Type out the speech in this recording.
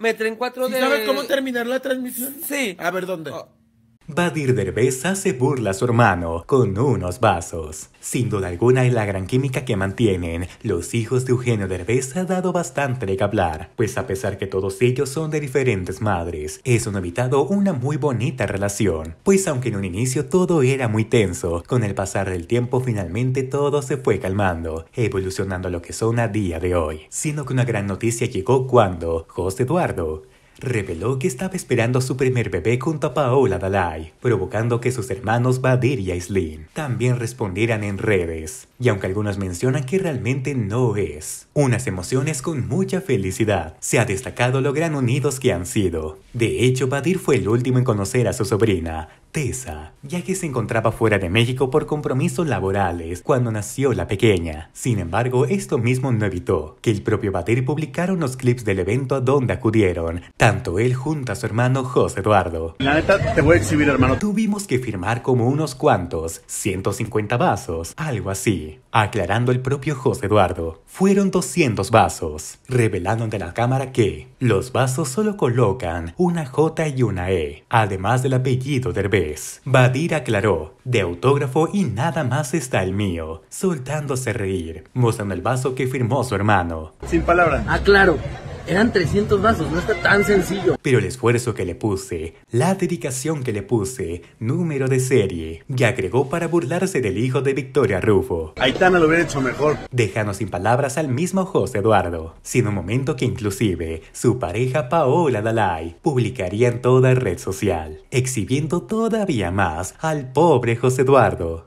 Me en cuatro de. ¿Sabes cómo terminar la transmisión? Sí. A ver, ¿dónde? Oh. Badir Derbez hace burla a su hermano con unos vasos. Sin duda alguna es la gran química que mantienen. Los hijos de Eugenio Derbez ha dado bastante de que hablar, pues a pesar que todos ellos son de diferentes madres, eso no ha evitado una muy bonita relación. Pues aunque en un inicio todo era muy tenso, con el pasar del tiempo finalmente todo se fue calmando, evolucionando lo que son a día de hoy. Sino que una gran noticia llegó cuando José Eduardo reveló que estaba esperando a su primer bebé junto a Paola Dalai, provocando que sus hermanos Badir y Aislin también respondieran en redes, y aunque algunos mencionan que realmente no es, unas emociones con mucha felicidad. Se ha destacado lo gran unidos que han sido. De hecho, Badir fue el último en conocer a su sobrina, ya que se encontraba fuera de México por compromisos laborales cuando nació la pequeña. Sin embargo, esto mismo no evitó que el propio Batir publicara unos clips del evento a donde acudieron, tanto él junto a su hermano José Eduardo. La neta, te voy a exhibir, hermano. Tuvimos que firmar como unos cuantos, 150 vasos, algo así. Aclarando el propio José Eduardo, fueron 200 vasos, revelando ante la cámara que los vasos solo colocan una J y una E, además del apellido del Herbert. Badir aclaró, de autógrafo y nada más está el mío, soltándose a reír, mostrando el vaso que firmó su hermano. Sin palabras. Aclaro, ah, eran 300 vasos, no está tan sencillo. Pero el esfuerzo que le puse, la dedicación que le puse, número de serie, y agregó para burlarse del hijo de Victoria Rufo. Aitana lo hubiera hecho mejor. Dejando sin palabras al mismo José Eduardo, sin un momento que inclusive su pareja Paola Dalai publicaría en toda red social, exhibiendo todavía más al pobre José Eduardo.